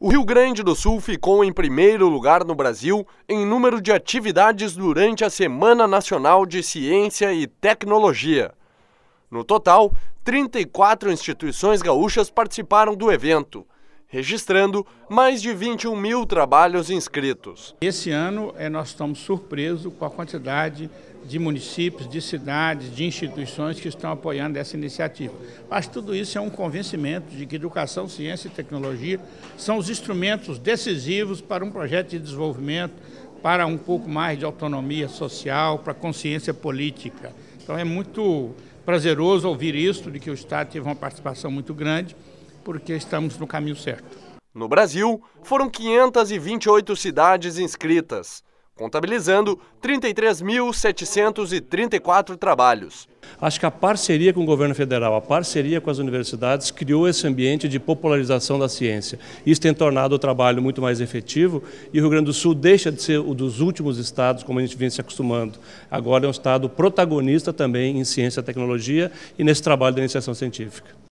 O Rio Grande do Sul ficou em primeiro lugar no Brasil em número de atividades durante a Semana Nacional de Ciência e Tecnologia. No total, 34 instituições gaúchas participaram do evento registrando mais de 21 mil trabalhos inscritos. Esse ano eh, nós estamos surpresos com a quantidade de municípios, de cidades, de instituições que estão apoiando essa iniciativa. Acho que tudo isso é um convencimento de que educação, ciência e tecnologia são os instrumentos decisivos para um projeto de desenvolvimento, para um pouco mais de autonomia social, para consciência política. Então é muito prazeroso ouvir isso, de que o Estado teve uma participação muito grande porque estamos no caminho certo. No Brasil, foram 528 cidades inscritas, contabilizando 33.734 trabalhos. Acho que a parceria com o governo federal, a parceria com as universidades, criou esse ambiente de popularização da ciência. Isso tem tornado o trabalho muito mais efetivo e o Rio Grande do Sul deixa de ser um dos últimos estados, como a gente vem se acostumando. Agora é um estado protagonista também em ciência e tecnologia e nesse trabalho da iniciação científica.